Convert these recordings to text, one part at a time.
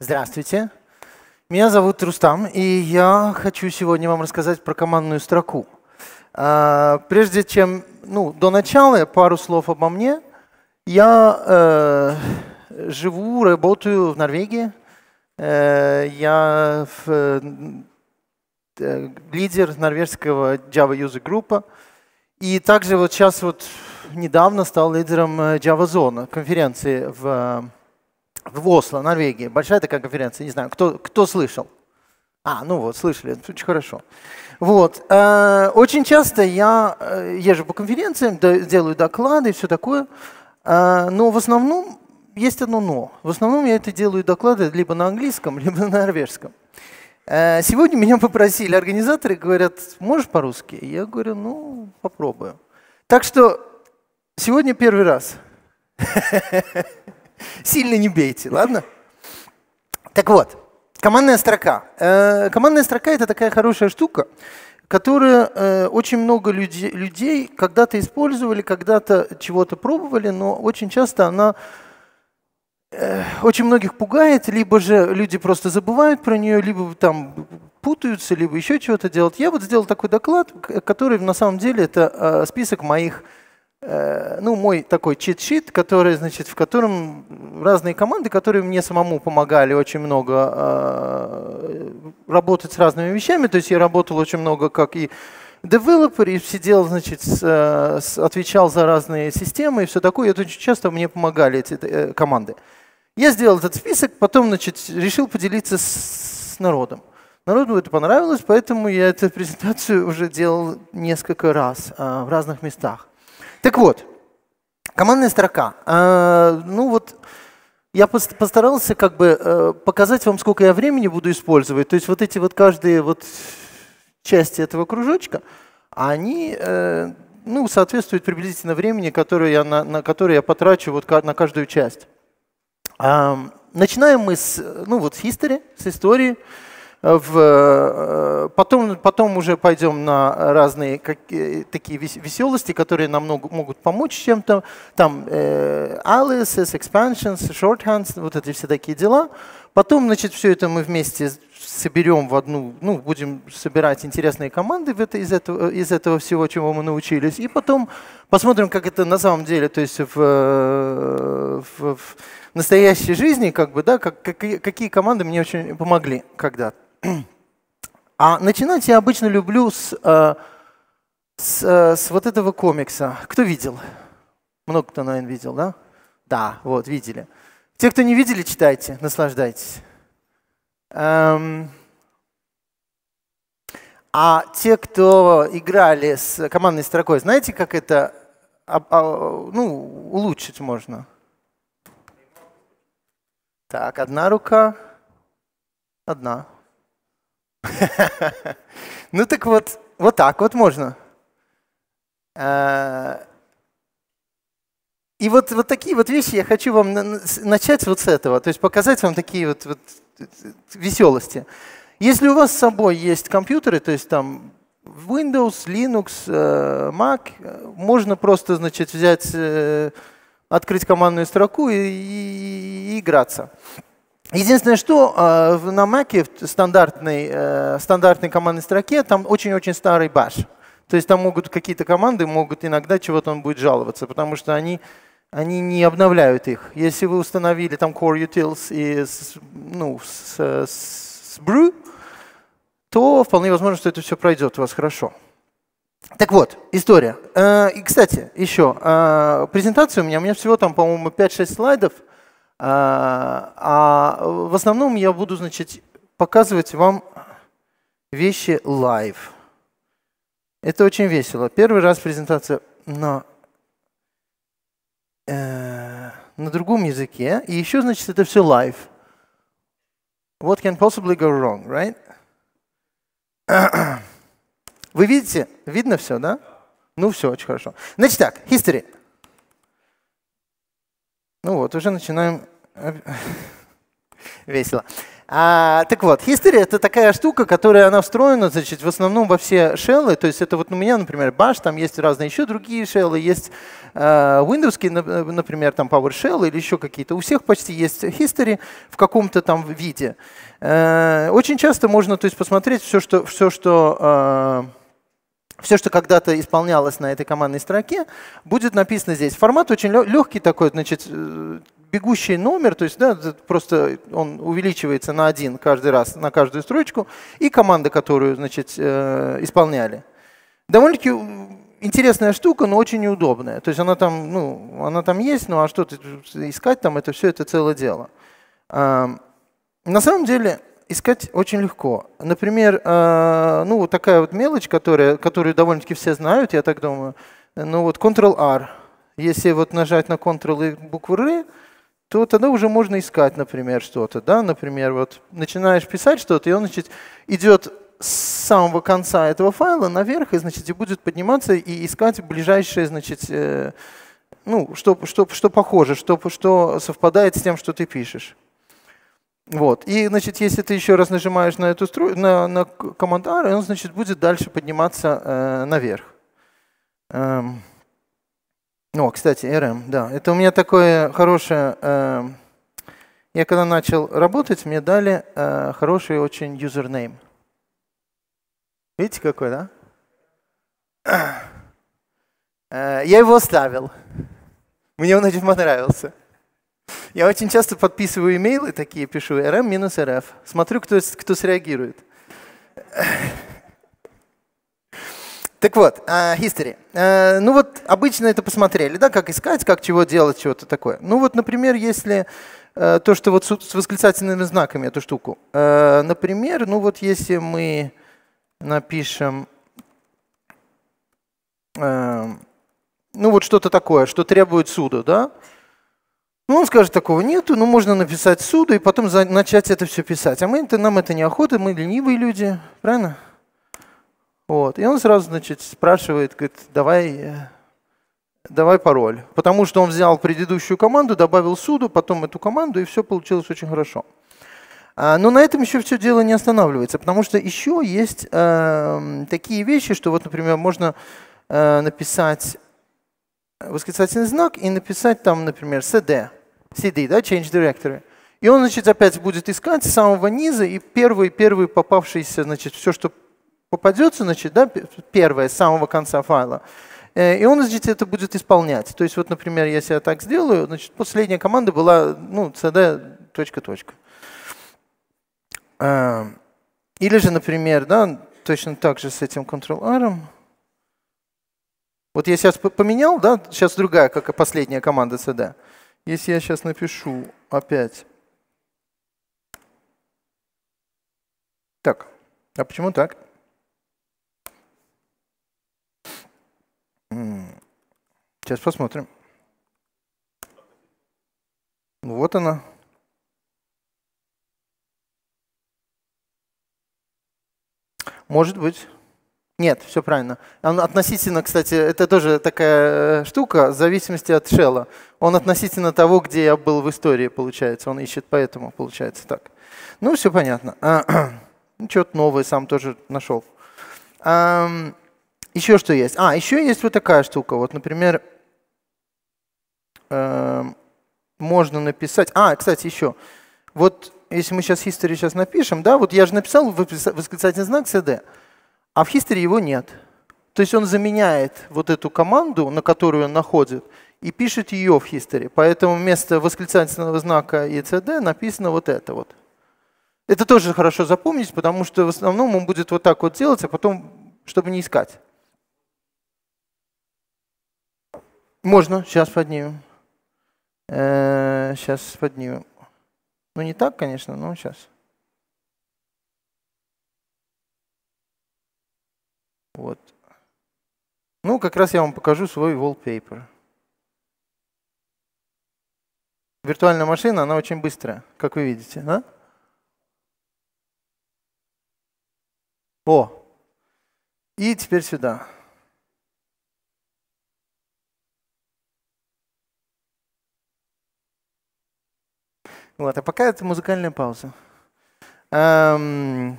Здравствуйте. Меня зовут Рустам, и я хочу сегодня вам рассказать про командную строку. А, прежде чем, ну, до начала пару слов обо мне. Я э, живу, работаю в Норвегии. Э, я в, э, э, лидер норвежского Java User Group. И также вот сейчас вот недавно стал лидером э, Java Zone конференции в в Осло, Норвегии. Большая такая конференция, не знаю, кто, кто слышал? А, ну вот, слышали, это очень хорошо. Вот. Э, очень часто я э, езжу по конференциям, делаю доклады и все такое, э, но в основном есть одно «но». В основном я это делаю доклады либо на английском, либо на норвежском. Сегодня меня попросили организаторы, говорят, можешь по-русски? Я говорю, ну, попробую. Так что сегодня первый раз. Сильно не бейте, ладно? Так вот, командная строка. Э, командная строка – это такая хорошая штука, которую э, очень много людей, людей когда-то использовали, когда-то чего-то пробовали, но очень часто она э, очень многих пугает, либо же люди просто забывают про нее, либо там путаются, либо еще чего-то делают. Я вот сделал такой доклад, который на самом деле это список моих Э, ну, мой такой чит-шит, который, значит, в котором разные команды, которые мне самому помогали очень много э, работать с разными вещами. То есть я работал очень много как и девелопер, и сидел, значит, с, э, с, отвечал за разные системы и все такое. И это очень часто мне помогали эти команды. Я сделал этот список, потом, значит, решил поделиться с, с народом. Народу это понравилось, поэтому я эту презентацию уже делал несколько раз э, в разных местах. Так вот, командная строка. А, ну вот, я постарался как бы э, показать вам, сколько я времени буду использовать. То есть вот эти вот каждые вот части этого кружочка, они э, ну, соответствуют приблизительно времени, которое я, на, на которое я потрачу вот на каждую часть. Начинаем мы с, ну, вот с history, с истории в, э, э, потом, потом уже пойдем на разные такие веселости, которые нам много, могут помочь чем-то. Там э, aliases, expansions, shorthands, вот эти все такие дела. Потом, значит, все это мы вместе соберем в одну, ну, будем собирать интересные команды в это, из, этого, из этого всего, чего мы научились. И потом посмотрим, как это на самом деле, то есть в, в, в настоящей жизни, как бы, да, как, какие, какие команды мне очень помогли когда-то. А начинать я обычно люблю с, э, с, э, с вот этого комикса. Кто видел? Много кто, наверное, видел, да? Да, вот, видели. Те, кто не видели, читайте, наслаждайтесь. Эм... А те, кто играли с командной строкой, знаете, как это а, а, ну, улучшить можно? Так, одна рука, одна. Ну так вот, вот так вот можно. А, и вот, вот такие вот вещи я хочу вам начать вот с этого, то есть показать вам такие вот, вот э, веселости. Если у вас с собой есть компьютеры, то есть там Windows, Linux, э, Mac, э, можно просто, значит, взять, открыть командную строку и, и, и играться. Единственное, что э, на Mac в стандартной, э, стандартной командной строке там очень-очень старый баш. То есть там могут какие-то команды, могут иногда чего-то он будет жаловаться, потому что они, они не обновляют их. Если вы установили там Core Utils и с, ну, с, с, с Brew, то вполне возможно, что это все пройдет у вас хорошо. Так вот, история. Э, и, кстати, еще э, презентация у меня, у меня всего там, по-моему, 5-6 слайдов – а, а в основном я буду, значит, показывать вам вещи live. Это очень весело. Первый раз презентация на, э, на другом языке. И еще, значит, это все live. What can possibly go wrong, right? Вы видите? Видно все, да? Ну все, очень хорошо. Значит так, history. Ну вот, уже начинаем Весело. А, так вот, история это такая штука, которая она встроена, значит, в основном во все шеллы. То есть это вот у меня, например, Bash, там есть разные еще другие шеллы, есть э, Windows, например, там PowerShell или еще какие-то. У всех почти есть history в каком-то там виде. Э, очень часто можно, то есть посмотреть все, что, все, что э, все, что когда-то исполнялось на этой командной строке, будет написано здесь. Формат очень легкий такой, значит, э, бегущий номер, то есть да, просто он увеличивается на один каждый раз, на каждую строчку, и команда, которую значит, э, исполняли. Довольно-таки интересная штука, но очень неудобная. То есть она там, ну, она там есть, ну а что ты искать там, это все это целое дело. На самом деле искать очень легко. Например, э, ну вот такая вот мелочь, которая, которую довольно-таки все знают, я так думаю. Ну вот Ctrl-R. Если вот нажать на Ctrl и букву R, то тогда уже можно искать, например, что-то. Да? Например, вот начинаешь писать что-то, и он значит, идет с самого конца этого файла наверх и, значит, и будет подниматься и искать ближайшее, значит, э, ну, что, что, что похоже, что, что совпадает с тем, что ты пишешь. Вот. И, значит, если ты еще раз нажимаешь на эту стру... на, на комментарий, он, значит, будет дальше подниматься э, наверх. Эм. О, кстати, РМ, да. Это у меня такое хорошее... Эм, я когда начал работать, мне дали э, хороший очень юзернейм. Видите, какой, да? Э, я его оставил. Мне он очень понравился. Я очень часто подписываю имейлы такие, пишу rm-rf. Смотрю, кто, кто среагирует. Так вот, а, history. А, ну вот обычно это посмотрели, да, как искать, как чего делать, чего-то такое. Ну вот, например, если а, то, что вот с восклицательными знаками эту штуку. Например, ну вот если мы напишем, ну вот что-то такое, что требует суда, да, ну, он скажет, такого нету, но ну, можно написать суду и потом начать это все писать. А мы, это, нам это неохота, мы ленивые люди, правильно? Вот. И он сразу, значит, спрашивает, говорит, давай, э, давай пароль. Потому что он взял предыдущую команду, добавил суду, потом эту команду, и все получилось очень хорошо. А, но на этом еще все дело не останавливается, потому что еще есть э, такие вещи, что вот, например, можно э, написать восклицательный знак и написать там, например, cd, cd, да, change directory. И он, значит, опять будет искать с самого низа, и первый, первый попавшийся, значит, все, что попадется, значит, да, первое, с самого конца файла, э, и он, значит, это будет исполнять. То есть, вот, например, если я так сделаю, значит, последняя команда была, ну, cd, точка, точка. Э, или же, например, да, точно так же с этим Ctrl-R. Вот я сейчас поменял, да, сейчас другая, как и последняя команда cd. Если я сейчас напишу опять Так, а почему так? Сейчас посмотрим. Вот она. Может быть. Нет, все правильно. Он относительно, кстати, это тоже такая э, штука, в зависимости от шелла. Он относительно того, где я был в истории, получается. Он ищет поэтому, получается так. Ну, все понятно. А, ну, Что-то новое сам тоже нашел. еще что есть? А, еще есть вот такая штука. Вот, например, Эм, можно написать. А, кстати, еще. Вот если мы сейчас history сейчас напишем, да, вот я же написал восклицательный знак cd, а в history его нет. То есть он заменяет вот эту команду, на которую он находит, и пишет ее в history. Поэтому вместо восклицательного знака и cd написано вот это вот. Это тоже хорошо запомнить, потому что в основном он будет вот так вот делать, а потом, чтобы не искать. Можно, сейчас поднимем сейчас э, поднимем. Ну, не так, конечно, но сейчас. Вот. Ну, как раз я вам покажу свой wallpaper. Виртуальная машина, она очень быстрая, как вы видите. Да? О! И теперь сюда. Вот, а пока это музыкальная пауза. Эм...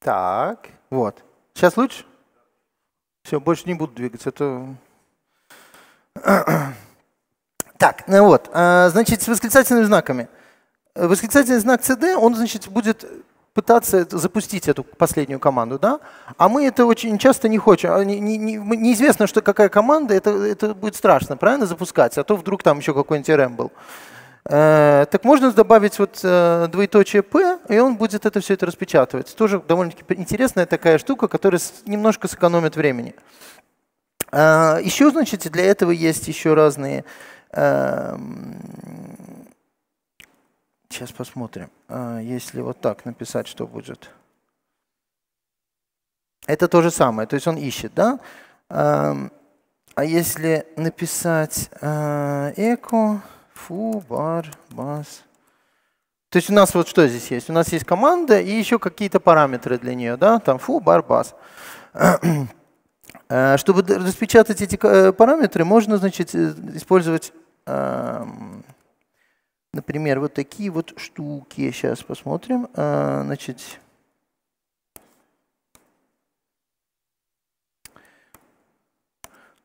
Так, вот. Сейчас лучше? Все, больше не буду двигаться, это... А так, ну вот, э, значит, с восклицательными знаками. Восклицательный знак CD, он, значит, будет пытаться запустить эту последнюю команду, да? А мы это очень часто не хотим. А не, не, не, неизвестно, что какая команда, это, это будет страшно, правильно, запускать? А то вдруг там еще какой-нибудь РМ был. Э, так можно добавить вот э, двоеточие P, и он будет это все это распечатывать. Тоже довольно-таки интересная такая штука, которая немножко сэкономит времени. Э, еще, значит, для этого есть еще разные эм, Сейчас посмотрим. А, если вот так написать, что будет? Это то же самое, то есть он ищет, да? А если написать а, эко, фу, бар, бас. То есть у нас вот что здесь есть? У нас есть команда и еще какие-то параметры для нее, да? Там фу, бар, бас. А, чтобы распечатать эти э, параметры, можно, значит, э, использовать Например, вот такие вот штуки. Сейчас посмотрим. А, значит,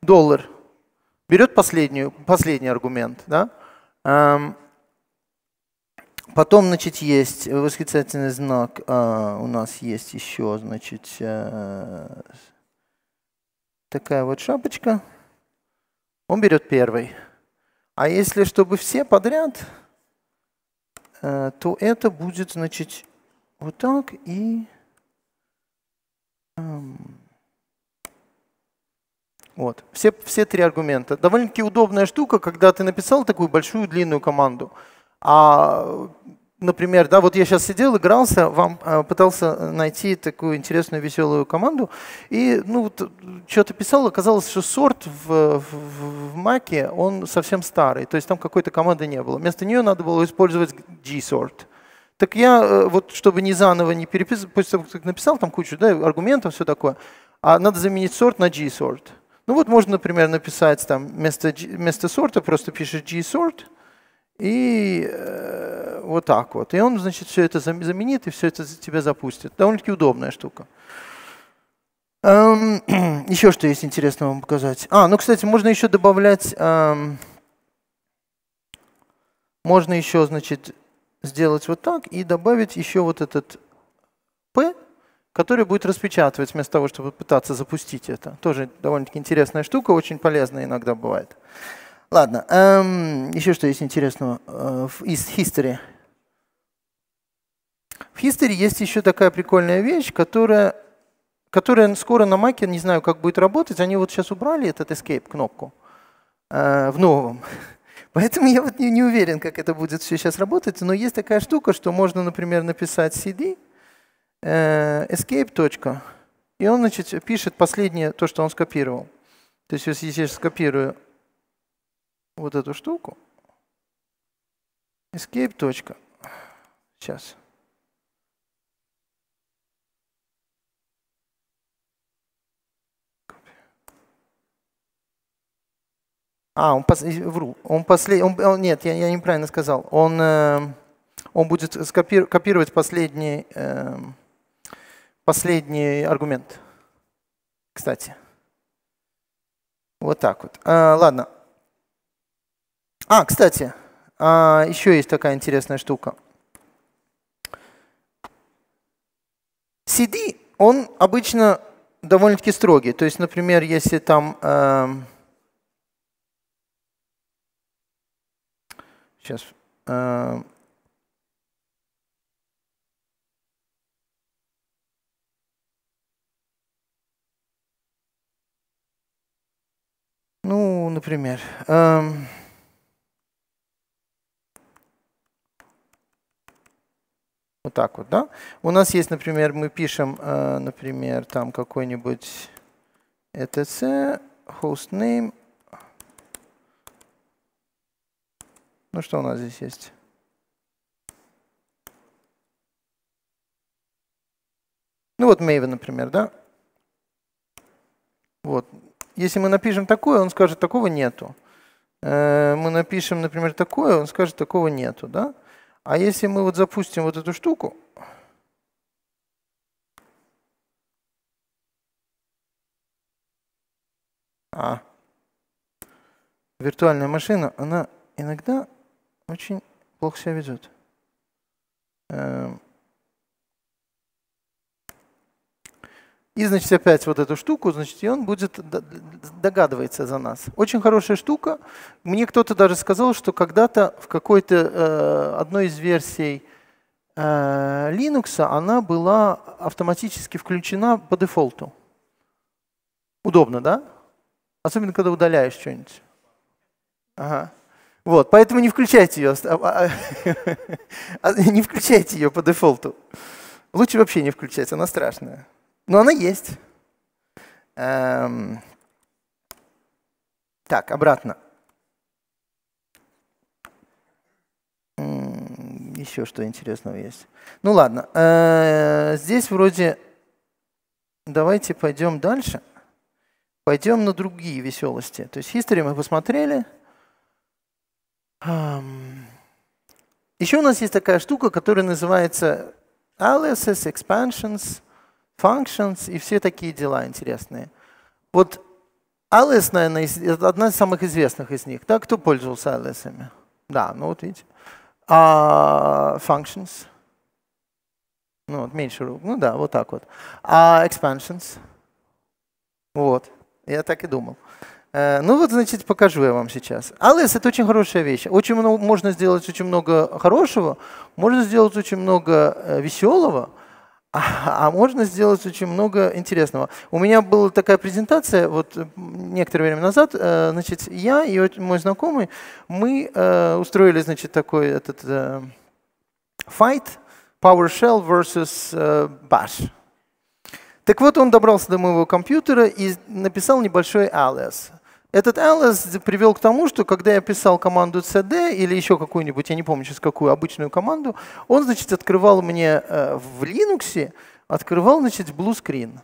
доллар берет последнюю, последний аргумент. Да? А, потом, значит, есть восклицательный знак. А, у нас есть еще, значит, а, такая вот шапочка. Он берет первый. А если чтобы все подряд, Э, то это будет, значит, вот так и... Эм, вот. Все, все три аргумента. Довольно-таки удобная штука, когда ты написал такую большую длинную команду, а например, да, вот я сейчас сидел, игрался, вам э, пытался найти такую интересную, веселую команду, и, ну, вот, э, что-то писал, оказалось, что сорт в, в, в Маке, он совсем старый, то есть там какой-то команды не было. Вместо нее надо было использовать G-сорт. Так я, э, вот, чтобы не заново не переписывать, после того, как написал там кучу да, аргументов, все такое, а надо заменить сорт на G-сорт. Ну вот можно, например, написать там вместо, G, вместо сорта просто пишешь G-сорт, и э, вот так вот. И он, значит, все это заменит и все это тебя запустит. Довольно-таки удобная штука. Эм, еще что есть интересно вам показать. А, ну, кстати, можно еще добавлять... Эм, можно еще, значит, сделать вот так и добавить еще вот этот P, который будет распечатывать вместо того, чтобы пытаться запустить это. Тоже довольно-таки интересная штука, очень полезная иногда бывает. Ладно, эм, еще что есть интересного э, из history. В history есть еще такая прикольная вещь, которая, которая скоро на маке, не знаю, как будет работать. Они вот сейчас убрали этот escape кнопку э, в новом. Поэтому я вот не, не уверен, как это будет все сейчас работать. Но есть такая штука, что можно, например, написать cd э, escape. Точка, и он, значит, пишет последнее, то, что он скопировал. То есть, если я сейчас скопирую вот эту штуку. Escape. Точка. Сейчас. А, он пос... вру. Он после... Он... Нет, я, я неправильно сказал. Он, э... он будет скопи... копировать последний, э... последний аргумент. Кстати. Вот так вот. А, ладно. А, кстати, а, еще есть такая интересная штука. CD, он обычно довольно-таки строгий. То есть, например, если там... сейчас... Эм, эм, ну, например... Эм, Вот так вот, да? У нас есть, например, мы пишем, э, например, там какой-нибудь etc, hostname. Ну что у нас здесь есть? Ну вот Maven, например, да? Вот. Если мы напишем такое, он скажет, такого нету. Э, мы напишем, например, такое, он скажет, такого нету, да? А если мы вот запустим вот эту штуку, а виртуальная машина, она иногда очень плохо себя ведет. Эм, И, значит, опять вот эту штуку, значит, и он будет догадывается за нас. Очень хорошая штука. Мне кто-то даже сказал, что когда-то в какой-то э, одной из версий э, Linux она была автоматически включена по дефолту. Удобно, да? Особенно, когда удаляешь что-нибудь. Ага. Вот, поэтому не включайте ее, а, а, а, не включайте ее по дефолту. Лучше вообще не включать, она страшная. Но она есть. Эм... Так, обратно. Еще что интересного есть. Ну ладно, э -э здесь вроде... Давайте пойдем дальше. Пойдем на другие веселости. То есть history мы посмотрели. Эм, Еще у нас есть такая штука, которая называется LSS Expansions – functions и все такие дела интересные. Вот Alice, наверное, одна из самых известных из них. Да, кто пользовался Alice? -ами? Да, ну вот видите. А, functions. Ну, вот меньше рук. Ну да, вот так вот. А expansions. Вот. Я так и думал. Э, ну вот, значит, покажу я вам сейчас. Алис это очень хорошая вещь. Очень много, можно сделать очень много хорошего, можно сделать очень много э, веселого, а, а можно сделать очень много интересного. У меня была такая презентация вот э, некоторое время назад. Э, значит, я и мой знакомый, мы э, устроили значит, такой этот fight PowerShell versus Bash. Так вот, он добрался до моего компьютера и написал небольшой alias. Этот Alice привел к тому, что когда я писал команду CD или еще какую-нибудь, я не помню сейчас какую, обычную команду, он, значит, открывал мне э, в Linux, открывал, значит, blue screen.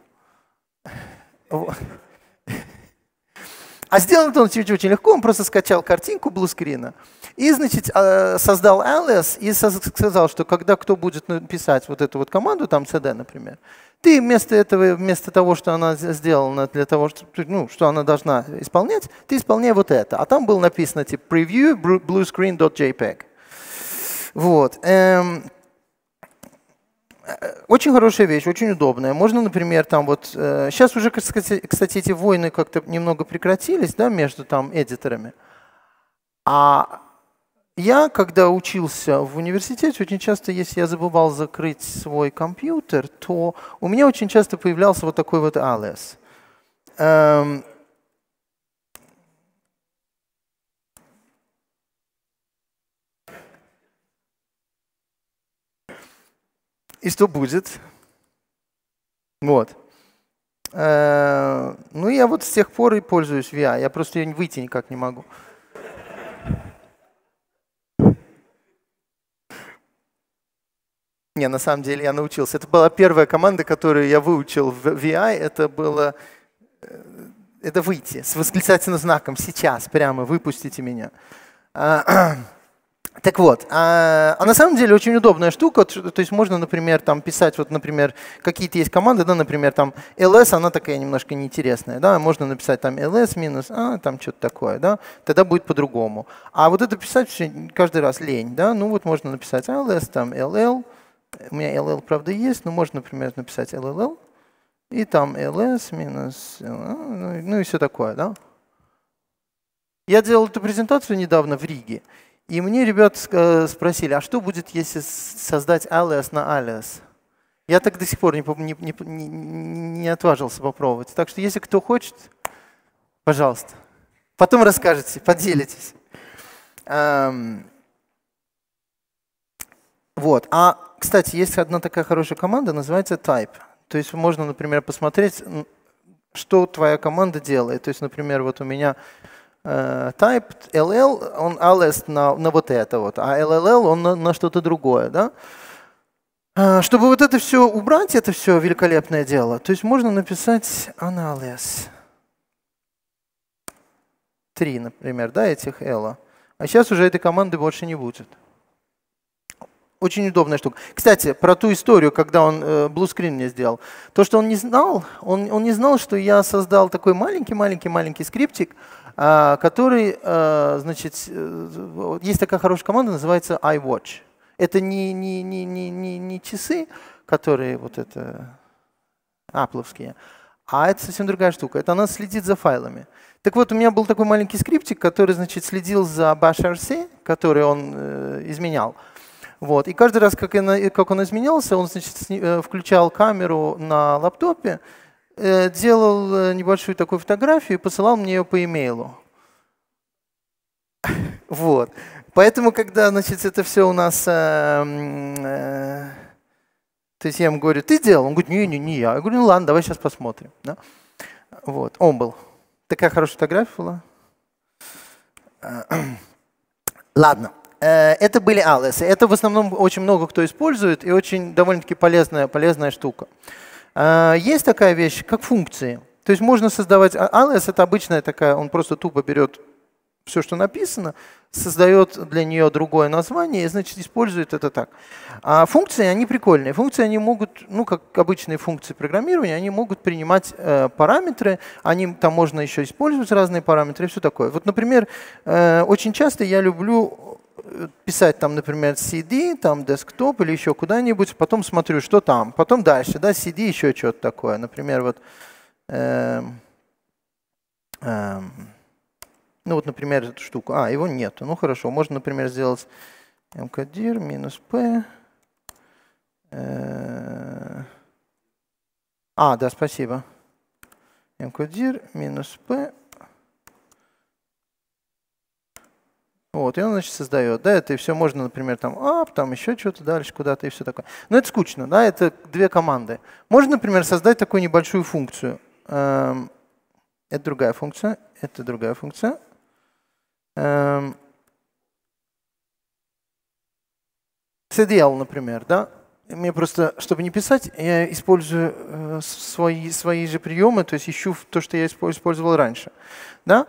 А сделано это он очень легко, он просто скачал картинку блускрина и, значит, а, создал alias и сказал, что когда кто будет писать вот эту вот команду, там cd, например, ты вместо этого, вместо того, что она сделана для того, что, ну, что она должна исполнять, ты исполняй вот это. А там было написано типа preview bluescreen.jpg. Вот. Эм, очень хорошая вещь, очень удобная. Можно, например, там вот... Сейчас э, уже, кстати, эти войны как-то немного прекратились, да, между там эдиторами. А я, когда учился в университете, очень часто, если я забывал закрыть свой компьютер, то у меня очень часто появлялся вот такой вот алес. Эм, и что будет. Вот. Э, ну, я вот с тех пор и пользуюсь VR. Я просто ее выйти никак не могу. Не, на самом деле я научился. Это была первая команда, которую я выучил в VI. Это было э, это выйти с восклицательным знаком сейчас, прямо выпустите меня. А, так вот, а, а на самом деле очень удобная штука, то есть можно, например, там писать, вот, например, какие-то есть команды, да, например, там ls, она такая немножко неинтересная, да, можно написать там ls минус, а, там что-то такое, да, тогда будет по-другому. А вот это писать каждый раз лень, да, ну вот можно написать ls, там ll, у меня ll, правда, есть, но можно, например, написать ll, и там ls минус, а, ну, ну и все такое, да. Я делал эту презентацию недавно в Риге, и мне ребят э, спросили, а что будет, если создать alias на alias? Я так до сих пор не, не, не, не отважился попробовать. Так что если кто хочет, пожалуйста. Потом расскажете, поделитесь. Вот. А, кстати, есть одна такая хорошая команда, называется Type. То есть можно, например, посмотреть, что твоя команда делает. То есть, например, вот у меня Э, type LL, он ls на, на вот это вот, а LLL он на, на что-то другое. Да? Э, чтобы вот это все убрать, это все великолепное дело, то есть можно написать анализ. Три, например, да, этих L. А сейчас уже этой команды больше не будет. Очень удобная штука. Кстати, про ту историю, когда он э, блускрин мне сделал. То, что он не знал, он, он не знал, что я создал такой маленький-маленький-маленький скриптик, -маленький -маленький а, который, а, значит, э, есть такая хорошая команда, называется iWatch. Это не, не, не, не, не, не часы, которые вот это апловские, а это совсем другая штука. Это она следит за файлами. Так вот, у меня был такой маленький скриптик, который, значит, следил за BashRC, который он э, изменял. Вот. И каждый раз, как, он, как он изменялся, он значит, э, включал камеру на лаптопе, Э, делал э, небольшую такую фотографию и посылал мне ее по имейлу. Вот. Поэтому, когда, значит, это все у нас... Э, э, то есть я ему говорю, ты делал? Он говорит, не, не, не я. Я говорю, ну ладно, давай сейчас посмотрим. Да? Вот, он был. Такая хорошая фотография была. Ладно. Э, это были алесы. Это в основном очень много кто использует и очень довольно-таки полезная, полезная штука. А, есть такая вещь, как функции. То есть можно создавать… А, Alias — это обычная такая, он просто тупо берет все, что написано, создает для нее другое название и, значит, использует это так. А функции, они прикольные. Функции, они могут, ну, как обычные функции программирования, они могут принимать э, параметры, они там можно еще использовать разные параметры и все такое. Вот, например, э, очень часто я люблю писать там, например, CD, там десктоп или еще куда-нибудь, потом смотрю, что там, потом дальше, да, CD, еще что-то такое. Например, вот, э, э, ну вот, например, эту штуку. А, его нет. Ну хорошо, можно, например, сделать mkdir эм минус p. Э, а, да, спасибо. mkdir минус p Вот, и он, значит, создает, да, это и все можно, например, там, ап, там еще что-то дальше куда-то и все такое. Но это скучно, да, это две команды. Можно, например, создать такую небольшую функцию. Эм, это другая функция, это другая функция. CDL, эм, например, да. Мне просто, чтобы не писать, я использую э, свои, свои же приемы, то есть ищу то, что я использовал раньше. Да?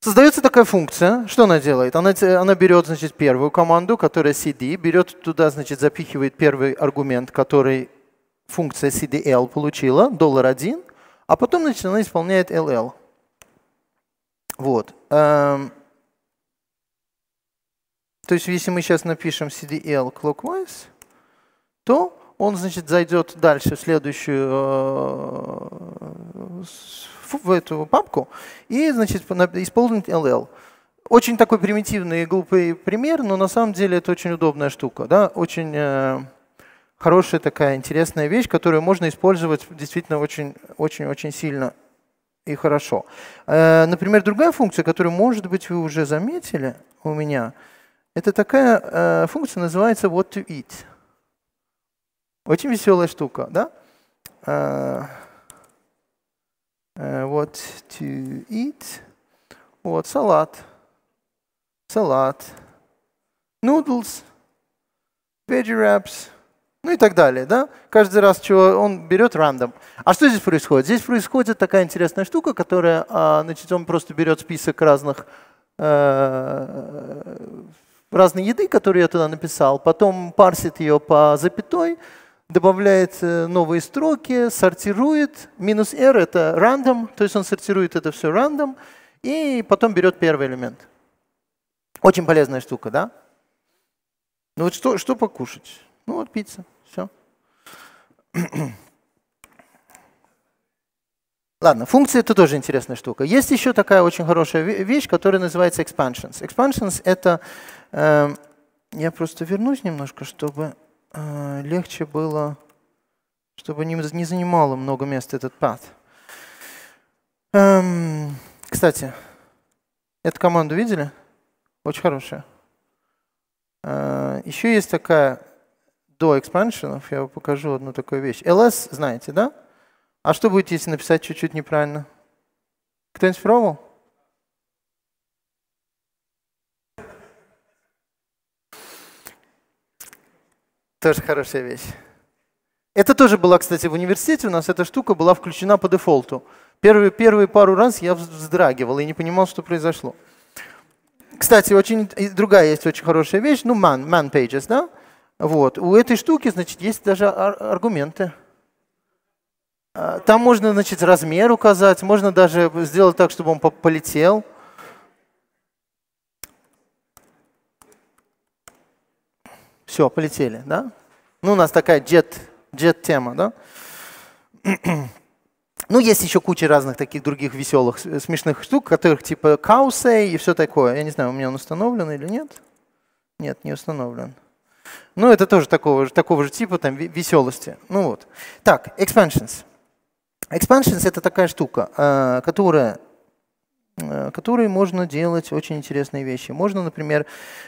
Создается такая функция. Что она делает? Она, она берет, значит, первую команду, которая cd, берет туда, значит, запихивает первый аргумент, который функция cdl получила, доллар один, а потом, значит, она исполняет ll. Вот. Эм. То есть, если мы сейчас напишем cdl clockwise, то он, значит, зайдет дальше в следующую э, в эту папку и, значит, исполнит LL. Очень такой примитивный и глупый пример, но на самом деле это очень удобная штука. Да? Очень э, хорошая такая интересная вещь, которую можно использовать действительно очень-очень-очень сильно и хорошо. Э, например, другая функция, которую, может быть, вы уже заметили у меня, это такая функция, называется what to eat. Очень веселая штука, да? Uh, uh, what to eat? Вот, салат. Салат. Noodles. Veggie wraps. Ну и так далее, да? Каждый раз чего он берет рандом. А что здесь происходит? Здесь происходит такая интересная штука, которая, а, значит, он просто берет список разных э, разной еды, которую я туда написал, потом парсит ее по запятой, добавляет э, новые строки, сортирует. Минус R – это random, то есть он сортирует это все random, и потом берет первый элемент. Очень полезная штука, да? Ну вот что, что покушать? Ну вот пицца, все. Ладно, функции это тоже интересная штука. Есть еще такая очень хорошая вещь, которая называется expansions. Expansions это... Э, я просто вернусь немножко, чтобы Э, легче было, чтобы не, занимало много места этот path. Эм, кстати, эту команду видели? Очень хорошая. Э, еще есть такая до экспаншенов, я вам покажу одну такую вещь. LS знаете, да? А что будет, если написать чуть-чуть неправильно? Кто-нибудь пробовал? Тоже хорошая вещь. Это тоже была, кстати, в университете у нас эта штука была включена по дефолту. Первые, первые пару раз я вздрагивал и не понимал, что произошло. Кстати, очень, другая есть очень хорошая вещь, ну, man, man pages, да? Вот. У этой штуки, значит, есть даже ар аргументы. А, там можно, значит, размер указать, можно даже сделать так, чтобы он полетел. Все, полетели, да? Ну, у нас такая джет, джет-тема, да? Ну, есть еще куча разных таких других веселых, смешных штук, которых типа каусей и все такое. Я не знаю, у меня он установлен или нет. Нет, не установлен. Ну, это тоже такого, такого же типа там, веселости. Ну вот. Так, expansions. Expansions — это такая штука, э, которая Э, которые можно делать очень интересные вещи. Можно, например,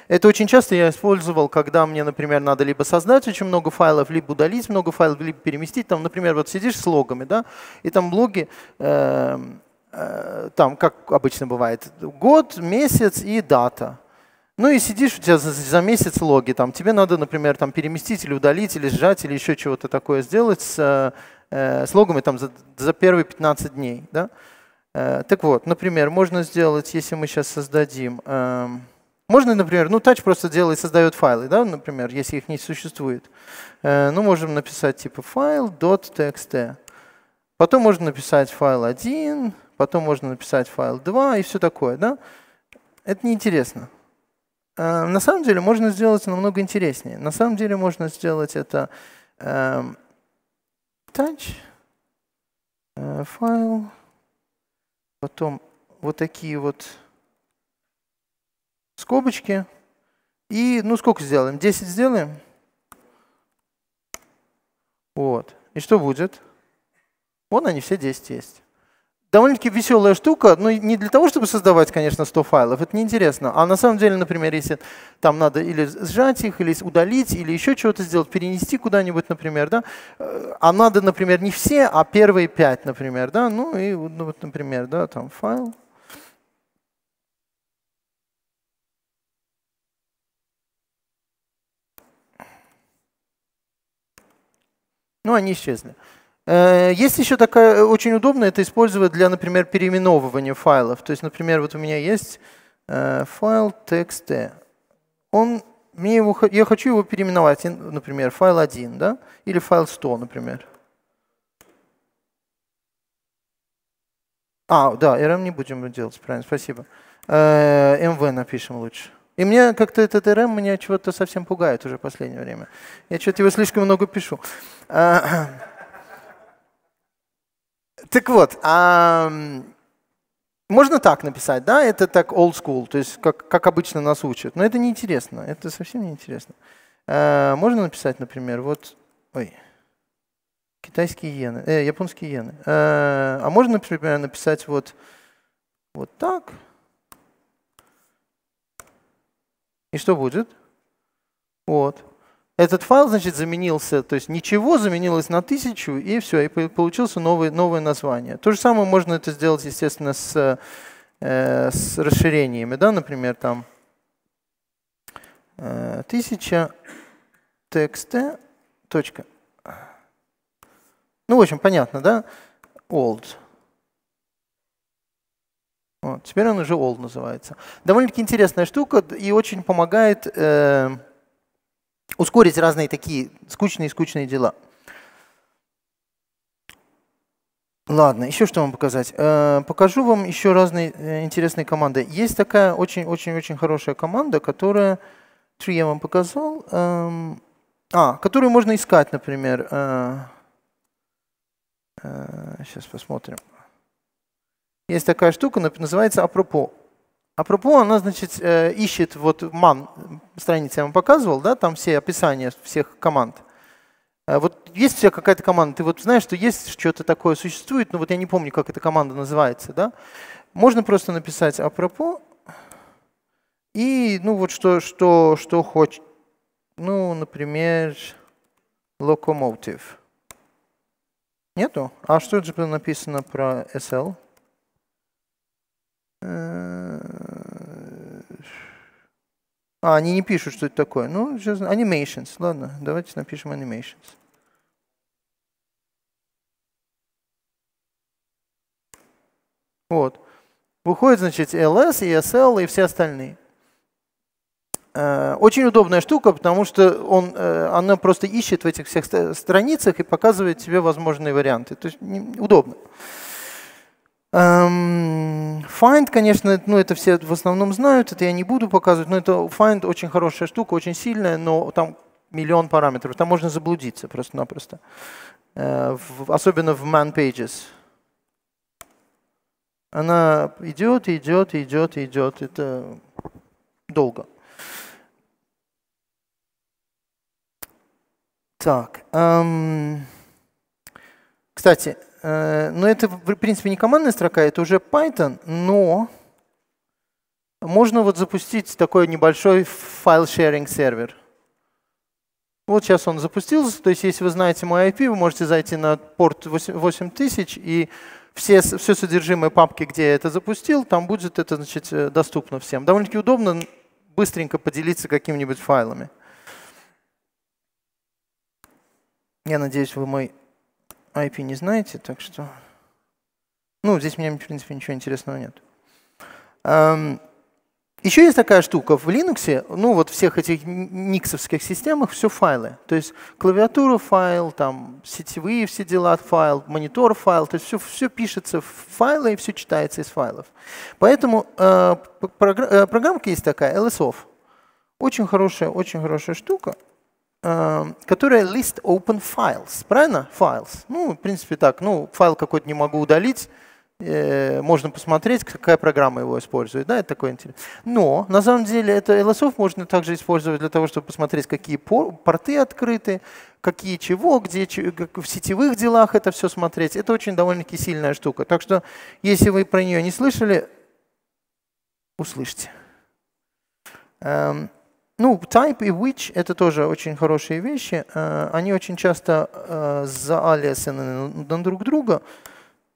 это очень часто я использовал, когда мне, например, надо либо создать очень много файлов, либо удалить много файлов, либо переместить. Там, например, вот сидишь с логами, да, и там блоги, э, эм, э, там, как обычно бывает, год, месяц и дата. Ну и сидишь, у тебя за, за месяц логи, там, тебе надо, например, там, переместить или удалить, или сжать, или еще чего-то такое сделать с, э, с логами там, за, за первые 15 дней. Да? Э, так вот, например, можно сделать, если мы сейчас создадим, эм, можно, например, ну, touch просто делает, создает файлы, да, например, если их не существует. Э, ну, можем написать типа файл. txt, Потом можно написать файл 1, потом можно написать файл 2 и все такое, да. Это неинтересно. Э, на самом деле можно сделать намного интереснее. На самом деле можно сделать это touch, эм, файл, потом вот такие вот скобочки. И, ну, сколько сделаем? 10 сделаем. Вот. И что будет? Вон они все 10 есть довольно-таки веселая штука, но ну, не для того, чтобы создавать, конечно, 100 файлов, это неинтересно. А на самом деле, например, если там надо или сжать их, или удалить, или еще чего-то сделать, перенести куда-нибудь, например, да, э, а надо, например, не все, а первые пять, например, да, ну и ну, вот, например, да, там файл. Ну, они исчезли. Э, есть еще такая, э, очень удобно это использовать для, например, переименовывания файлов. То есть, например, вот у меня есть э, файл txt. Он, мне его, я хочу его переименовать, например, файл 1, да? Или файл 100, например. А, да, RM не будем делать, правильно, спасибо. MV напишем лучше. И мне как-то этот RM меня чего-то совсем пугает уже в последнее время. Я что-то его слишком много пишу. Так вот, а, можно так написать, да? Это так old school, то есть как, как обычно нас учат. Но это неинтересно, это совсем неинтересно. А, можно написать, например, вот, ой, китайские иены, э, японские иены. А, а можно, например, написать вот, вот так. И что будет? Вот. Этот файл, значит, заменился, то есть ничего заменилось на тысячу, и все, и получился новый, новое название. То же самое можно это сделать, естественно, с, э, с расширениями. Да? Например, там э, тысяча текста, точка. Ну, в общем, понятно, да? Old. Вот, теперь он уже old называется. Довольно-таки интересная штука и очень помогает э, ускорить разные такие скучные-скучные дела. Ладно, еще что вам показать? Э, покажу вам еще разные э, интересные команды. Есть такая очень-очень-очень хорошая команда, которая, три я вам показал, эм, а, которую можно искать, например. Сейчас э, посмотрим. Есть такая штука, называется apropos. Апропо, она, значит, э, ищет, вот ман, страница я вам показывал, да, там все описания всех команд. Э, вот есть у тебя какая-то команда, ты вот знаешь, что есть что-то такое существует, но вот я не помню, как эта команда называется, да. Можно просто написать апропо и, ну, вот что, что, что хочет, Ну, например, locomotive. Нету? А что же написано про SL? А, они не пишут, что это такое. Ну, сейчас animations. Ладно, давайте напишем animations. Вот. Выходит, значит, LS, ESL и все остальные. Э, очень удобная штука, потому что он, э, она просто ищет в этих всех страницах и показывает тебе возможные варианты. То есть удобно. Um, find, конечно, ну это все в основном знают, это я не буду показывать, но это find очень хорошая штука, очень сильная, но там миллион параметров, там можно заблудиться просто-напросто, uh, особенно в man pages. Она идет, идет, идет, идет, это долго. Так, um, кстати, Э, но это, в принципе, не командная строка, это уже Python, но можно вот запустить такой небольшой файл-шеринг сервер. Вот сейчас он запустился, то есть если вы знаете мой IP, вы можете зайти на порт 8000 и все, все содержимое папки, где я это запустил, там будет это значит, э, доступно всем. Довольно-таки удобно быстренько поделиться какими-нибудь файлами. Я надеюсь, вы мой IP не знаете, так что... Ну, здесь меня, в принципе, ничего интересного нет. Еще есть такая штука в Linux, ну вот всех этих никсовских системах все файлы. То есть клавиатура файл, там сетевые все дела файл, монитор файл, то есть все, все пишется в файлы и все читается из файлов. Поэтому э, программка есть такая, LSOF. Очень хорошая, очень хорошая штука. Эм, которая list open files, правильно? Files. Ну, в принципе, так. Ну, файл какой-то не могу удалить. Э, можно посмотреть, какая программа его использует. Да, это такое интересно. Но на самом деле это LSOF можно также использовать для того, чтобы посмотреть, какие порты открыты, какие чего, где в сетевых делах это все смотреть. Это очень довольно-таки сильная штука. Так что, если вы про нее не слышали, услышьте. Эм, ну, type и which — это тоже очень хорошие вещи. Э, они очень часто э, за заалиасены на друг друга.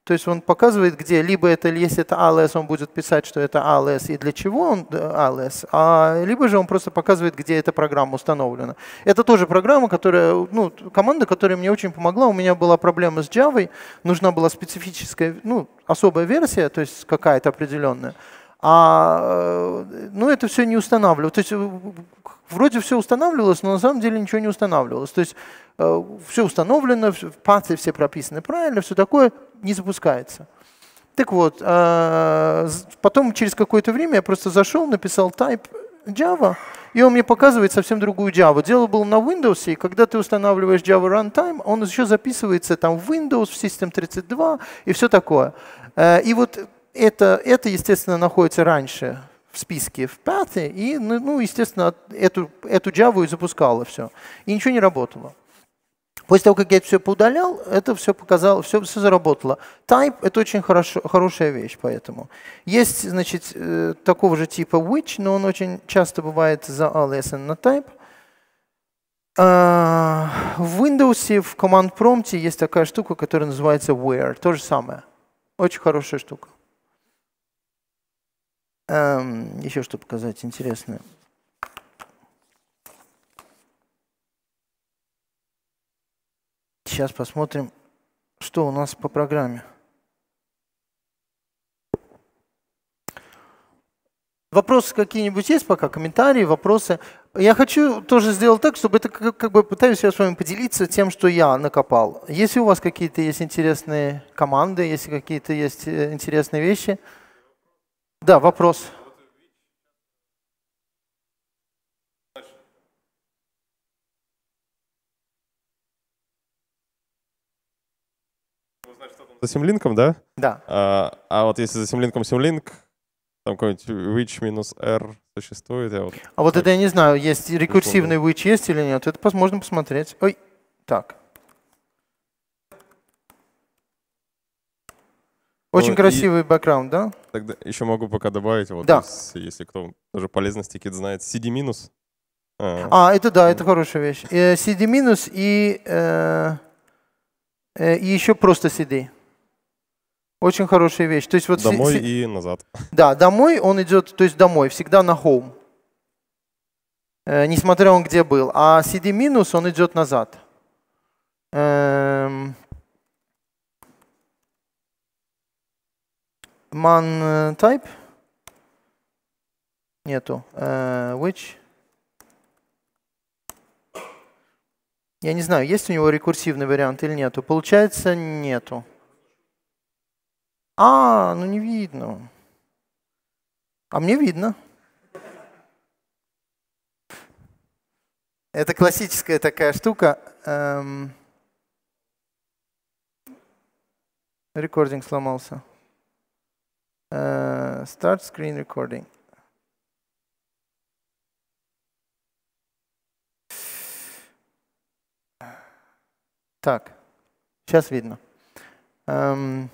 То есть он показывает, где либо это, если это alias, он будет писать, что это alias и для чего он alias, а либо же он просто показывает, где эта программа установлена. Это тоже программа, которая, ну, команда, которая мне очень помогла. У меня была проблема с Java, нужна была специфическая, ну, особая версия, то есть какая-то определенная. А, э, ну, это все не устанавливалось. То есть э, вроде все устанавливалось, но на самом деле ничего не устанавливалось. То есть э, все установлено, пацы все прописаны правильно, все такое не запускается. Так вот, потом через какое-то время я просто зашел, написал type Java, и он мне показывает совсем другую Java. Дело было на Windows, и когда ты устанавливаешь Java Runtime, он еще записывается там в Windows, в System 32 и все такое. И вот это, это, естественно, находится раньше в списке в пятый, и, ну, ну, естественно, эту, эту Java и запускало все. И ничего не работало. После того, как я это все поудалял, это все показало, все, все заработало. Type — это очень хорошо, хорошая вещь, поэтому. Есть, значит, э, такого же типа which, но он очень часто бывает за aliasing на type. А, в Windows в команд промпте есть такая штука, которая называется where. То же самое. Очень хорошая штука. Эм, еще что показать интересное. Сейчас посмотрим, что у нас по программе. Вопросы какие-нибудь есть пока? Комментарии, вопросы? Я хочу тоже сделать так, чтобы это как, как бы пытаюсь я с вами поделиться тем, что я накопал. Если у вас какие-то есть интересные команды, если какие-то есть э, интересные вещи – да, вопрос. За симлинком, да? Да. А, а вот если за симлинком симлинк, там какой-нибудь which минус r существует. Я вот а вот это я не знаю, есть рекурсивный which есть или нет. Это возможно посмотреть. Ой, так. Очень ну, красивый бэкграунд, да? Тогда еще могу пока добавить, вот, да. есть, если кто тоже полезности кит знает, CD минус. А, а, это да, это хорошая вещь. Э, CD минус и, э, э и еще просто CD. Очень хорошая вещь. То есть вот домой си- и назад. Да, домой он идет, то есть домой, всегда на home. Э, несмотря он где был. А CD минус он идет назад. Эм, man э, type? Нету. Uh, which? Я не знаю, есть у него рекурсивный вариант или нету. Получается, нету. А, ну не видно. А мне видно. Это классическая такая штука. Эм... Рекординг сломался. Uh, start screen recording. Так, сейчас видно. Um,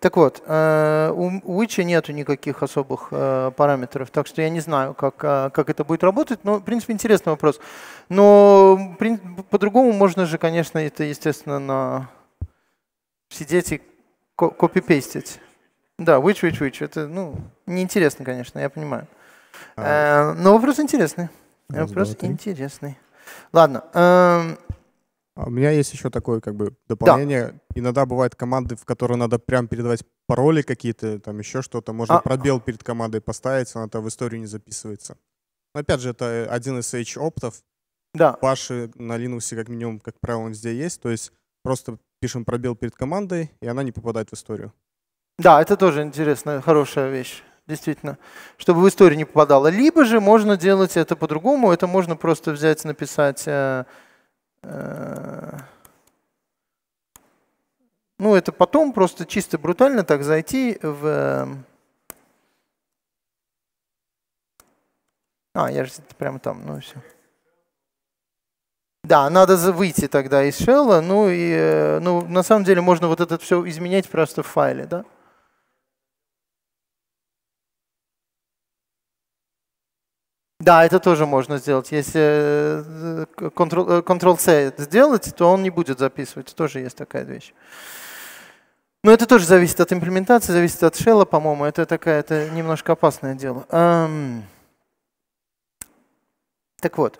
Так вот, э, у Witch нету никаких особых э, параметров, так что я не знаю, как, как это будет работать, но, в принципе, интересный вопрос. Но по-другому можно же, конечно, это, естественно, на сидеть и копипейстить. Да, which, which, which. Это, ну, неинтересно, конечно, я понимаю. А... Э, но вопрос интересный. вопрос интересный. Ладно. Эм, а у меня есть еще такое как бы дополнение. Да. Иногда бывают команды, в которые надо прям передавать пароли какие-то, там еще что-то. Можно а... пробел перед командой поставить, она там в историю не записывается. Но опять же, это э, один из H-оптов. Да. Паши на Linux, как минимум, как правило, он везде есть. То есть просто пишем пробел перед командой, и она не попадает в историю. Да, это тоже интересная, хорошая вещь, действительно, чтобы в историю не попадала. Либо же можно делать это по-другому, это можно просто взять, написать, э, э, ну это потом просто чисто брутально так зайти в... А, я же прямо там, ну все. Да, надо выйти тогда из шелла, ну и э, ну, на самом деле можно вот это все изменять просто в файле, да? Да, это тоже можно сделать. Если Ctrl-C э, э, сделать, то он не будет записывать. Тоже есть такая вещь. Но это тоже зависит от имплементации, зависит от шелла, по-моему. Это такая, это немножко опасное дело. Так вот,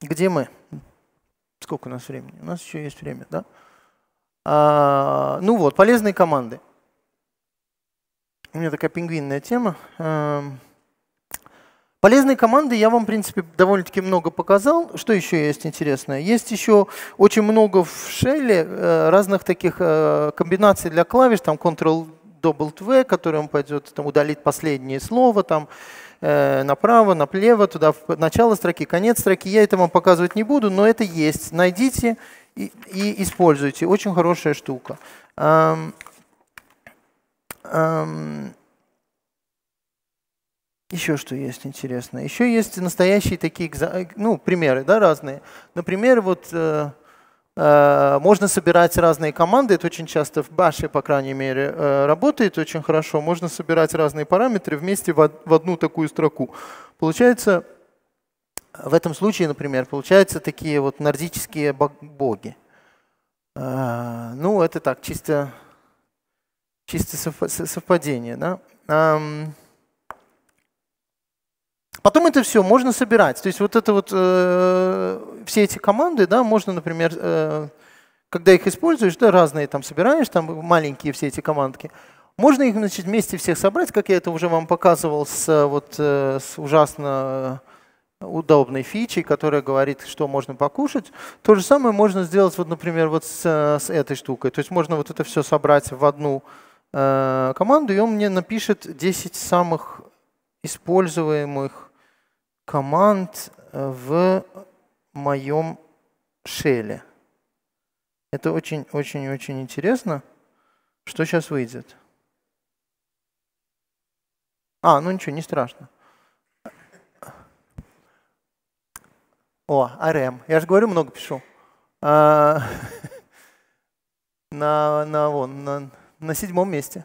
где мы? Сколько у нас времени? У нас еще есть время, да? А, ну вот, полезные команды. У меня такая пингвинная тема. Эм, полезные команды я вам, в принципе, довольно-таки много показал. Что еще есть интересное? Есть еще очень много в шеле э, разных таких э, комбинаций для клавиш, там Ctrl Double V, которым пойдет там, удалить последнее слово, там Э, направо, наплево, туда в начало строки, конец строки. Я это показывать не буду, но это есть. Найдите и, и используйте. Очень хорошая штука. Еще что есть интересное? Еще есть настоящие такие ну, примеры да, разные. Например, вот э, Э, можно собирать разные команды, это очень часто в Bash, по крайней мере, э, работает очень хорошо. Можно собирать разные параметры вместе в одну такую строку. Получается, в этом случае, например, получаются такие вот нордические боги. Э, ну, это так, чисто, чисто совпадение. Да? Потом это все можно собирать. То есть вот это вот все эти команды, да, можно, например, э, когда их используешь, да, разные там собираешь, там маленькие все эти командки, можно их, значит, вместе всех собрать, как я это уже вам показывал с, э, вот, э, с ужасно удобной фичей, которая говорит, что можно покушать. То же самое можно сделать, вот, например, вот с, с этой штукой. То есть можно вот это все собрать в одну э, команду, и он мне напишет 10 самых используемых команд в моем шеле. Это очень-очень-очень интересно. Что сейчас выйдет? А, ну ничего, не страшно. О, РМ. Я же говорю, много пишу. А, на, на, вон, на, на седьмом месте.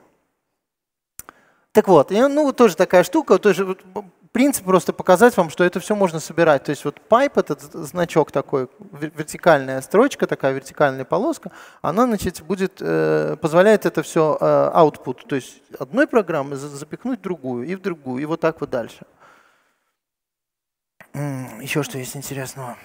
Так вот, и, ну тоже такая штука, тоже принцип просто показать вам, что это все можно собирать. То есть вот pipe, этот значок такой, вертикальная строчка, такая вертикальная полоска, она значит, будет, э, позволяет это все э, output, то есть одной программы запихнуть в другую и в другую, и вот так вот дальше. Еще что есть интересного.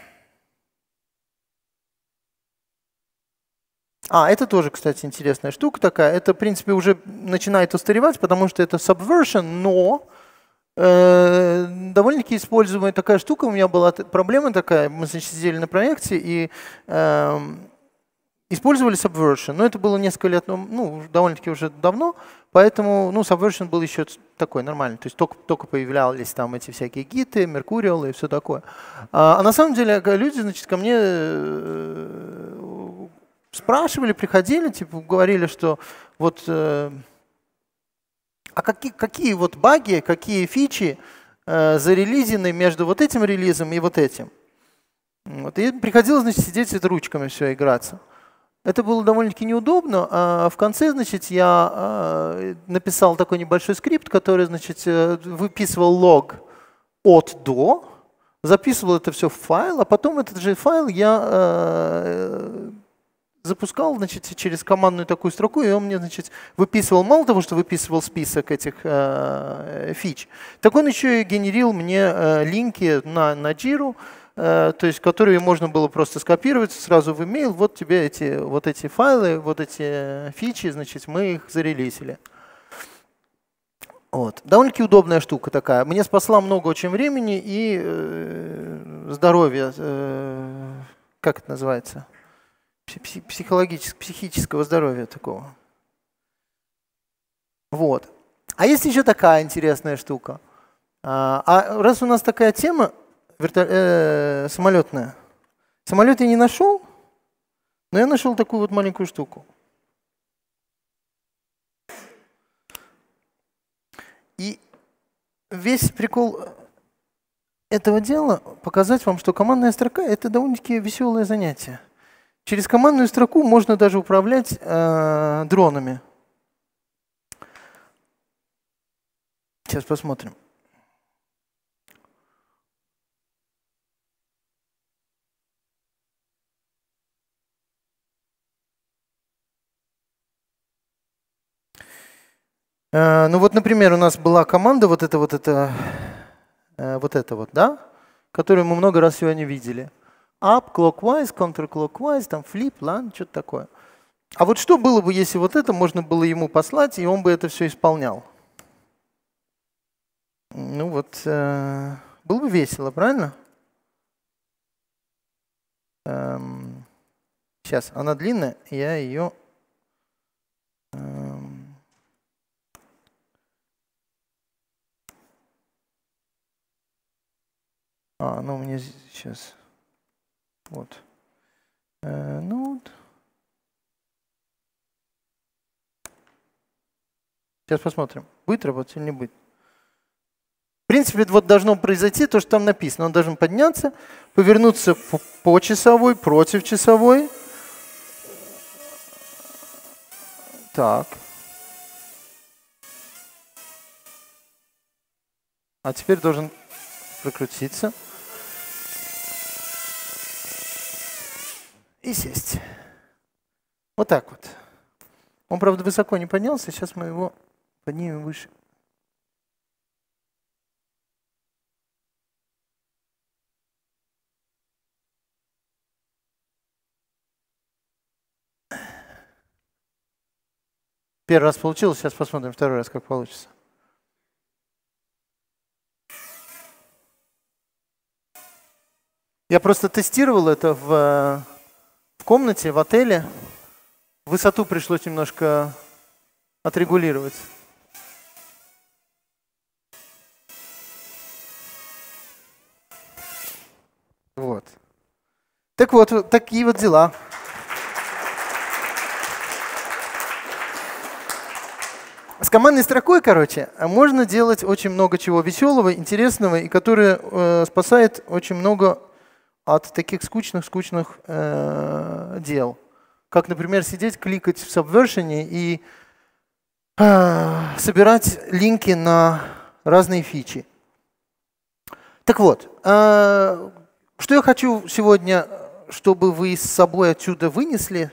А, это тоже, кстати, интересная штука такая. Это, в принципе, уже начинает устаревать, потому что это subversion, но Э, довольно-таки используемая такая штука. У меня была проблема такая. Мы, значит, сидели на проекте и э, эм, использовали Subversion. Но это было несколько лет, ну, ну довольно-таки уже давно. Поэтому, ну, Subversion был еще такой нормальный. То есть только, только появлялись там эти всякие гиты, меркуриалы и все такое. А, а на самом деле э, люди, значит, ко мне э, спрашивали, приходили, типа, говорили, что вот... Э, а какие, какие вот баги, какие фичи э, зарелизены между вот этим релизом и вот этим. Вот. И приходилось, значит, сидеть с ручками все играться. Это было довольно-таки неудобно. А в конце, значит, я э, написал такой небольшой скрипт, который, значит, э, выписывал лог от до, записывал это все в файл, а потом этот же файл я э, запускал, значит, через командную такую строку, и он мне, значит, выписывал, мало того, что выписывал список этих э, фич, так он еще и генерил мне э, линки на, на Jira, э, то есть которые можно было просто скопировать сразу в имейл, вот тебе эти, вот эти файлы, вот эти фичи, значит, мы их зарелизили. Вот. Довольно-таки удобная штука такая. Мне спасла много очень времени и э, здоровья. Э, как это называется? психологического, психического здоровья такого. Вот. А есть еще такая интересная штука. А, а раз у нас такая тема вертол... э, самолетная, самолет я не нашел, но я нашел такую вот маленькую штуку. И весь прикол этого дела показать вам, что командная строка – это довольно-таки веселое занятие. Через командную строку можно даже управлять э, дронами. Сейчас посмотрим. Э, ну вот, например, у нас была команда вот это вот это э, вот это вот, да, которую мы много раз сегодня видели up, clockwise, counterclockwise, там flip, lan, что-то такое. А вот что было бы, если вот это можно было ему послать, и он бы это все исполнял? Ну вот, э, было бы весело, правильно? Эм, сейчас, она длинная, я ее... Эм, а, ну мне сейчас... Вот. Э, ну вот. Сейчас посмотрим, будет работать или не будет. В принципе, вот должно произойти то, что там написано. Он должен подняться, повернуться по часовой, против часовой. Так. А теперь должен прокрутиться. и сесть. Вот так вот. Он, правда, высоко не поднялся, сейчас мы его поднимем выше. Первый раз получилось, сейчас посмотрим второй раз, как получится. Я просто тестировал это в э, в комнате, в отеле. Высоту пришлось немножко отрегулировать. Вот. Так вот, такие вот дела. С командной строкой, короче, можно делать очень много чего веселого, интересного, и которое э, спасает очень много от таких скучных-скучных э, дел. Как, например, сидеть, кликать в Subversion и э, собирать линки на разные фичи. Так вот, э, что я хочу сегодня, чтобы вы с собой отсюда вынесли,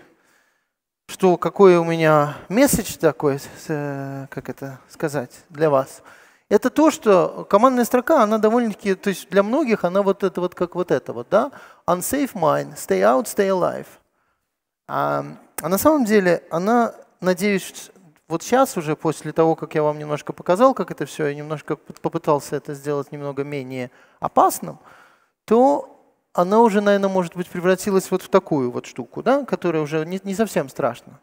что какой у меня месседж такой, э, как это сказать, для вас – это то, что командная строка, она довольно-таки, то есть для многих она вот это вот как вот это вот, да? Unsafe mind, stay out, stay alive. А, а на самом деле она, надеюсь, вот сейчас уже, после того, как я вам немножко показал, как это все, и немножко попытался это сделать немного менее опасным, то она уже, наверное, может быть, превратилась вот в такую вот штуку, да, которая уже не, не совсем страшна.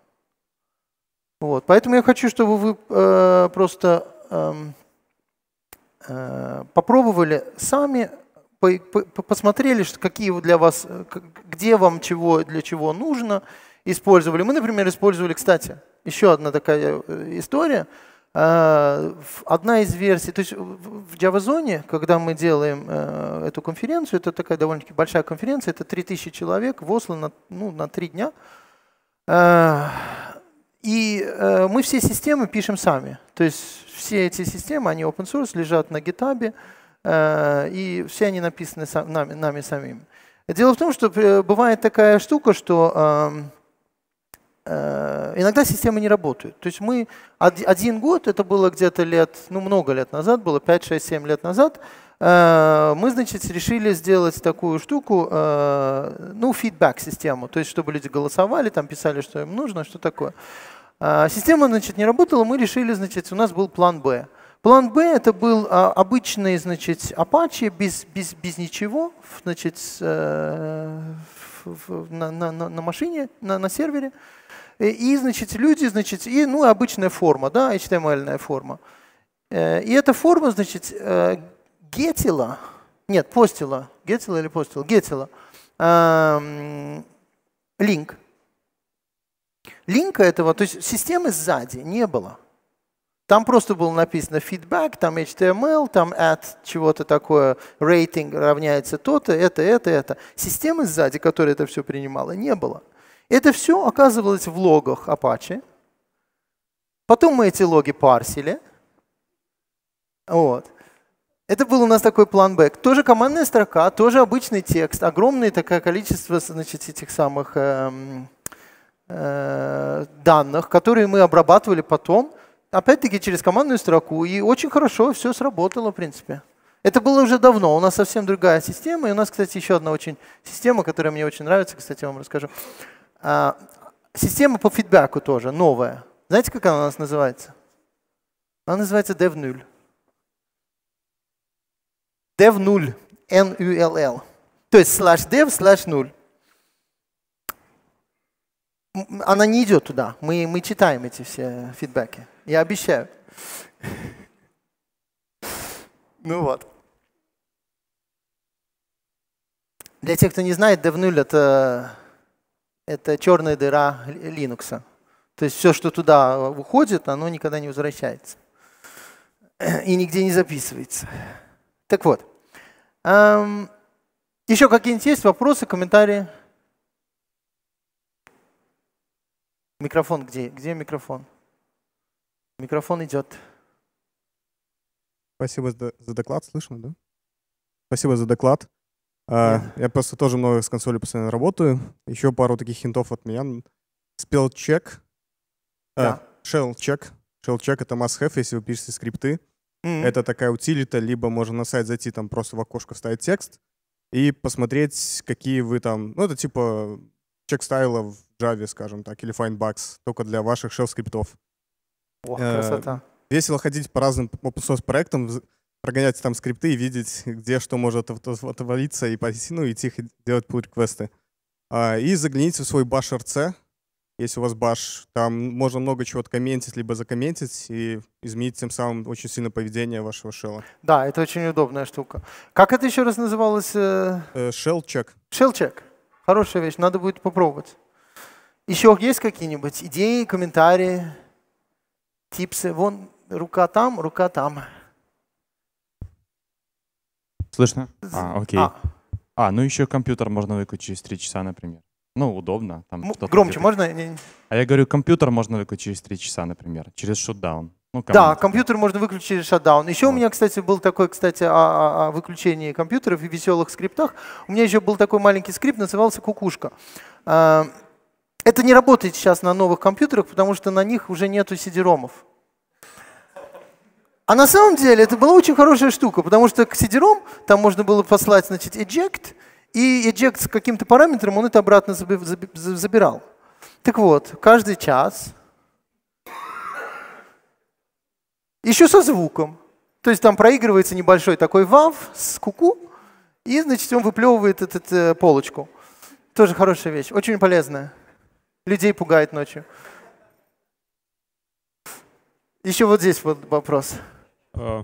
Вот. Поэтому я хочу, чтобы вы э, просто эм, Э, попробовали сами, посмотрели, какие для вас, э, где вам чего, для чего нужно, использовали. Мы, например, использовали, кстати, еще одна такая э, история. Одна из версий, то есть в Java-зоне, когда мы делаем эту конференцию, это такая довольно-таки большая конференция, это 3000 человек, в Осло на, ну, на 3 дня. И э, мы все системы пишем сами. То есть все эти системы, они open source, лежат на GitHub, э, и все они написаны сам, нами, нами самим. Дело в том, что э, бывает такая штука, что э, Э, иногда системы не работают. То есть мы один год, это было где-то лет, ну много лет назад, было 5, 6, 7 лет назад, э, мы, значит, решили сделать такую штуку, э, ну, фидбэк-систему, то есть чтобы люди голосовали, там писали, что им нужно, что такое. Система, значит, не работала, мы решили, значит, у нас был план «Б». План «Б» — это был а, обычный, значит, Apache без, без, без ничего, значит, в в, на, на, на машине, на, на сервере. Э, и, значит, люди, значит, и, ну, обычная форма, да, HTML эм форма. Э, и эта форма, значит, э, гетила, нет, постила, гетила или постила, гетила, линк. Эм, Линка этого, то есть системы сзади не было. Там просто было написано feedback, там HTML, там add чего-то такое, рейтинг равняется то-то, это, это, это. Системы сзади, которая это все принимала, не было. Это все оказывалось в логах Apache. Потом мы эти логи парсили. Вот. Это был у нас такой план бэк Тоже командная строка, тоже обычный текст, огромное такое количество значит, этих самых эм, э, данных, которые мы обрабатывали потом – опять-таки через командную строку, и очень хорошо все сработало, в принципе. Это было уже давно, у нас совсем другая система, и у нас, кстати, еще одна очень система, которая мне очень нравится, кстати, я вам расскажу. А, система по фидбэку тоже новая. Знаете, как она у нас называется? Она называется dev DevNull, N-U-L-L. То есть slash dev slash null она не идет туда. Мы, мы читаем эти все фидбэки. Я обещаю. Ну вот. Для тех, кто не знает, DevNull это, это черная дыра Linux. То есть все, что туда э, уходит, оно никогда не возвращается. И нигде не записывается. Так вот. Еще какие-нибудь есть вопросы, комментарии? Микрофон где? Где микрофон? Микрофон идет. Спасибо за доклад, слышно, да? Спасибо за доклад. А, я просто тоже много с консолью постоянно работаю. Еще пару таких хинтов от меня. Spell check. Yeah. А, shell check. Shell check — это must-have, если вы пишете скрипты. Mm-hmm. Это такая утилита, либо можно на сайт зайти, там просто в окошко вставить текст и посмотреть, какие вы там... Ну, это типа чекстайла в Java, скажем так, или Findbugs, только для ваших шел-скриптов. О, э, красота. весело ходить по разным open source проектам, прогонять там скрипты и видеть, где что может отвалиться, и пойти, ну, и тихо делать pull-реквесты. А, и загляните в свой bash RC, если у вас баш, там можно много чего откомментить, либо закомментить и изменить тем самым очень сильно поведение вашего шела. Да, это очень удобная штука. Как это еще раз называлось? Э? Э, shell check. Shell check. Хорошая вещь, надо будет попробовать. Еще есть какие-нибудь идеи, комментарии, типсы? Вон, рука там, рука там. Слышно? А, окей. А, а ну еще компьютер можно выключить через 3 часа, например. Ну, удобно. Там М- громче можно? А я говорю, компьютер можно выключить через 3 часа, например, через шутдаун. Ну, да, компьютер можно выключить через шатдаун. Еще вот. у меня, кстати, был такой, кстати, о, а, о а, а, выключении компьютеров и веселых скриптах. У меня еще был такой маленький скрипт, назывался «Кукушка». Это не работает сейчас на новых компьютерах, потому что на них уже нету сидеромов. А на самом деле это была очень хорошая штука, потому что к сидером там можно было послать, значит, eject, и eject с каким-то параметром он это обратно забирал. Так вот, каждый час Еще со звуком. То есть там проигрывается небольшой такой вав с куку, и, значит, он выплевывает эту э, полочку. Тоже хорошая вещь, очень полезная. Людей пугает ночью. Еще вот здесь вот вопрос. Э,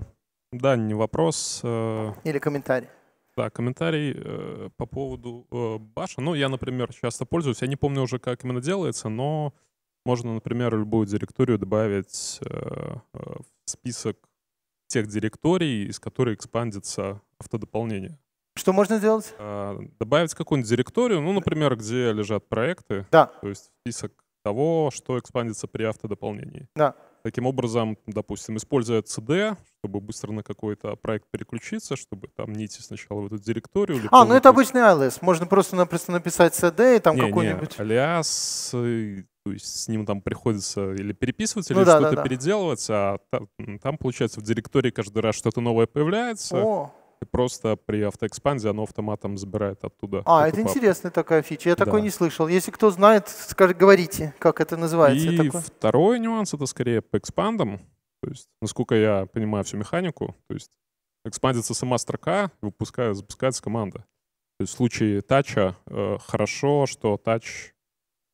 да, не вопрос. Э. Или комментарий. Да, комментарий э, по поводу баша. Ну, я, например, часто пользуюсь. Я не помню уже, как именно делается, но можно, например, любую директорию добавить э, э, в список тех директорий, из которых экспандится автодополнение. Что можно сделать? А, добавить какую-нибудь директорию, ну, например, где лежат проекты. Да. То есть список того, что экспандится при автодополнении. Да. Таким образом, допустим, используя CD, чтобы быстро на какой-то проект переключиться, чтобы там не сначала в эту директорию. а, ну это обычный alias. Можно просто-напросто написать CD и там какой-нибудь... Не, алиас то есть с ним там приходится или переписываться, ну, или да, что-то да, да. переделывать, а там, там, получается, в директории каждый раз что-то новое появляется. О. И просто при автоэкспанзе оно автоматом забирает оттуда. А, это папку. интересная такая фича. Я да. такой не слышал. Если кто знает, скажи, говорите, как это называется. И такой. второй нюанс — это скорее по экспандам. То есть, насколько я понимаю всю механику, то есть экспандится сама строка, выпускается, запускается команда. То есть в случае тача э, хорошо, что тач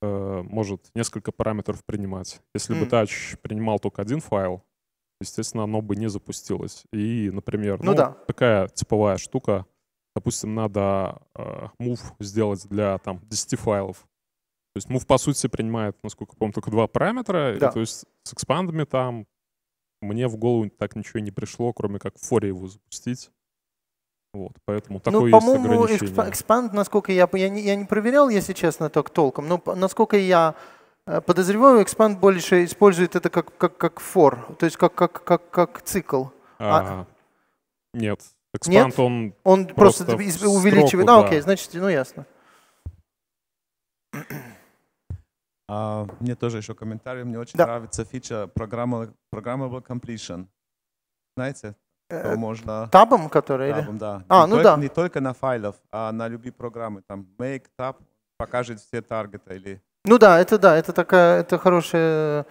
Э, может несколько параметров принимать. Если mm. бы тач принимал только один файл, естественно, оно бы не запустилось. И, например, ну, ну да. такая типовая штука, допустим, надо э, move сделать для там 10 файлов. То есть move, по сути, принимает, насколько я помню, только два параметра. Да. И, то есть с экспандами там мне в голову так ничего не пришло, кроме как в форе его запустить. Вот, поэтому ну, такое ну, по-моему, Expand, насколько я, я не, я не проверял, если честно, так толком, но насколько я э, подозреваю, Expand больше использует это как, как, как for, то есть как, как, как, как цикл. А, а... Нет, Expand нет? он Он просто, просто увеличивает. Строку, а, да. окей, значит, ну ясно. А, мне тоже еще комментарий. Мне очень да. нравится фича программа, Programmable Completion. Знаете, Э, то можно... Табом, который? Табом, да. А, не ну только, да. Не только на файлов, а на любые программы. Там make, tab покажет все таргеты или... Ну да, это да, это такая, это хорошая...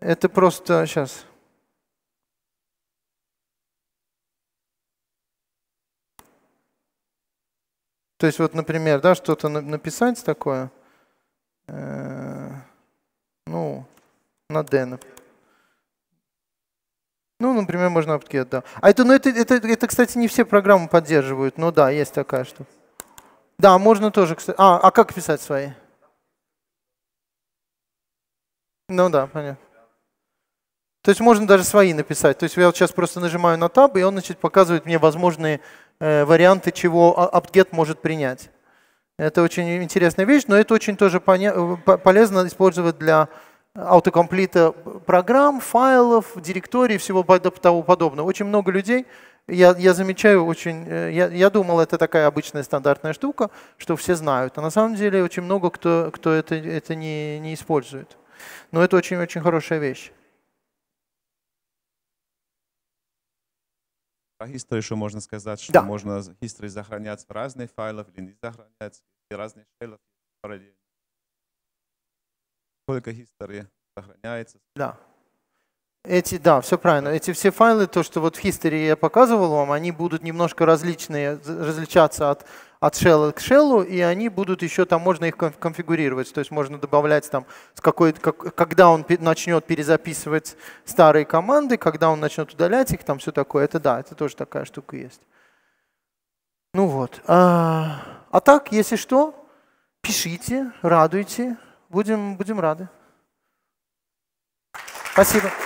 Это просто сейчас... То есть вот, например, да, что-то написать такое, э, ну, на D, например. Ну, например, можно AppGet, да. А это, ну, это, это, это, кстати, не все программы поддерживают, но ну да, есть такая штука. Да, можно тоже, кстати. А, а как писать свои? Ну да, понятно. То есть можно даже свои написать. То есть я вот сейчас просто нажимаю на таб, и он значит, показывает мне возможные э, варианты, чего а, apt может принять. Это очень интересная вещь, но это очень тоже э, полезно использовать для автокомплита программ, файлов, директорий, всего того подобного. Очень много людей, я, я замечаю очень, э, я, я думал, это такая обычная стандартная штука, что все знают, а на самом деле очень много кто, кто это, это не, не использует. Но это очень-очень хорошая вещь. Про history еще можно сказать, что да. можно history сохранять разные файлы или не сохранять, и файлы файлов сколько history сохраняется. Да. Эти, да, все правильно. Эти все файлы, то, что вот в history я показывал вам, они будут немножко различные, различаться от, от shell к shell, и они будут еще там, можно их конфигурировать. То есть можно добавлять там, с какой, как, когда он начнет перезаписывать старые команды, когда он начнет удалять их, там все такое. Это да, это тоже такая штука есть. Ну вот. А, а так, если что, пишите, радуйте, Будем, будем рады. Спасибо.